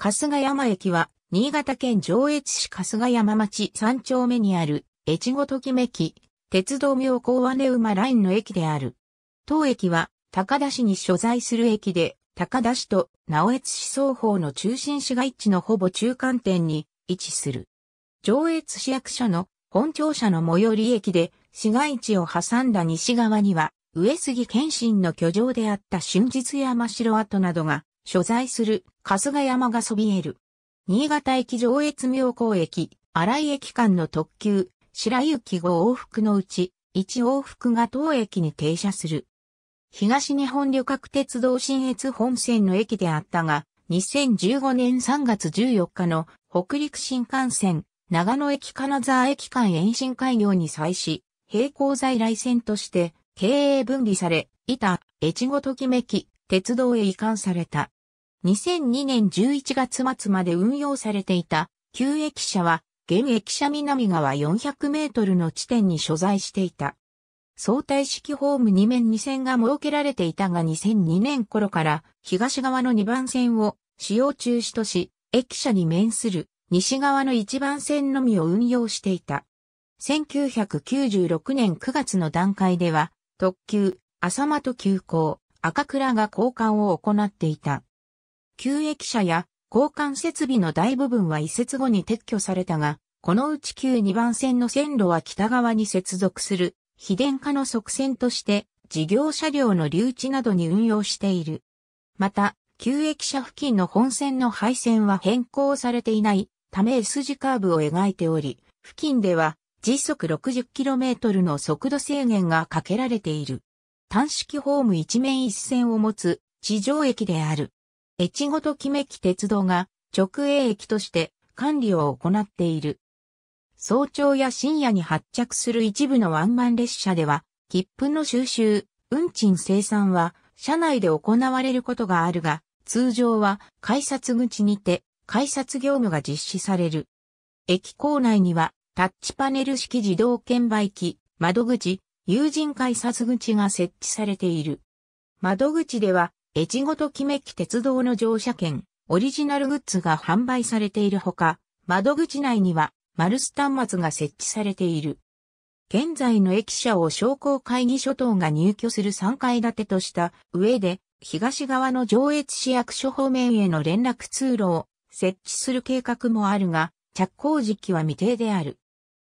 春日山駅は、新潟県上越市春日山町三丁目にある、越後ときめき、鉄道妙高和根馬ラインの駅である。当駅は、高田市に所在する駅で、高田市と直越市双方の中心市街地のほぼ中間点に位置する。上越市役所の本庁舎の最寄り駅で、市街地を挟んだ西側には、上杉謙信の居城であった春日山城跡などが所在する春日山がそびえる。新潟駅上越妙高駅、荒井駅間の特急、白雪号往復のうち、1往復が当駅に停車する。東日本旅客鉄道新越本線の駅であったが、2015年3月14日の北陸新幹線、長野駅金沢駅間延伸開業に際し、並行在来線として経営分離され、板、越後ときめき、鉄道へ移管された。2002年11月末まで運用されていた旧駅舎は現駅舎南側400メートルの地点に所在していた。相対式ホーム2面2線が設けられていたが2002年頃から東側の2番線を使用中止とし、駅舎に面する西側の1番線のみを運用していた。1996年9月の段階では、特急、浅間と急行、赤倉が交換を行っていた。旧駅舎や交換設備の大部分は移設後に撤去されたが、このうち旧2番線の線路は北側に接続する、非電化の側線として、事業車両の留置などに運用している。また、旧駅舎付近の本線の配線は変更されていないため S 字カーブを描いており、付近では時速 60km の速度制限がかけられている。単式ホーム一面一線を持つ地上駅である。越後ときめき鉄道が直営駅として管理を行っている。早朝や深夜に発着する一部のワンマン列車では、切符の収集、運賃生産は車内で行われることがあるが、通常は改札口にて改札業務が実施される。駅構内にはタッチパネル式自動券売機、窓口、有人改札口が設置されている。窓口では越後ときめき鉄道の乗車券、オリジナルグッズが販売されているほか、窓口内にはマルス端末が設置されている。現在の駅舎を商工会議所等が入居する3階建てとした上で、東側の上越市役所方面への連絡通路を設置する計画もあるが、着工時期は未定である。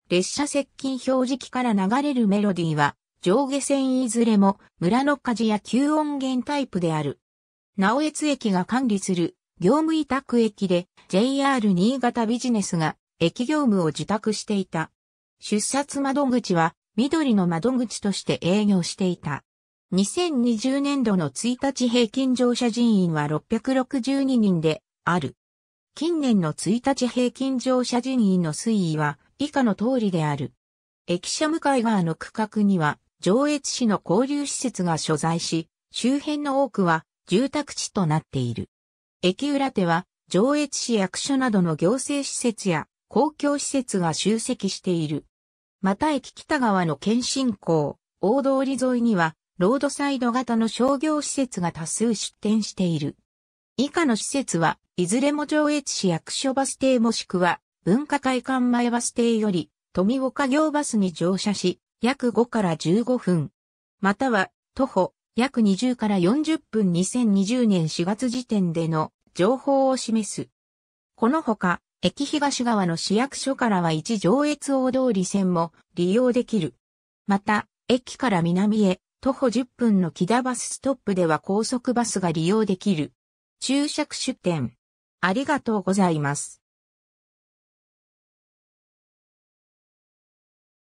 列車接近表示器から流れるメロディーは、上下線いずれも村の鍛冶や吸音源タイプである。直越駅が管理する業務委託駅で JR 新潟ビジネスが駅業務を受託していた。出札窓口は緑の窓口として営業していた。2020年度の1日平均乗車人員は662人である。近年の1日平均乗車人員の推移は以下の通りである。駅舎向かい側の区画には上越市の交流施設が所在し、周辺の多くは住宅地となっている。駅裏手は、上越市役所などの行政施設や公共施設が集積している。また駅北側の県新港、大通り沿いには、ロードサイド型の商業施設が多数出店している。以下の施設は、いずれも上越市役所バス停もしくは、文化会館前バス停より、富岡行バスに乗車し、約5から15分。または、徒歩約20から40分2020年4月時点での情報を示す。このほか、駅東側の市役所からは一上越大通り線も利用できる。また、駅から南へ徒歩10分の木田バスストップでは高速バスが利用できる。注釈出店。ありがとうございます。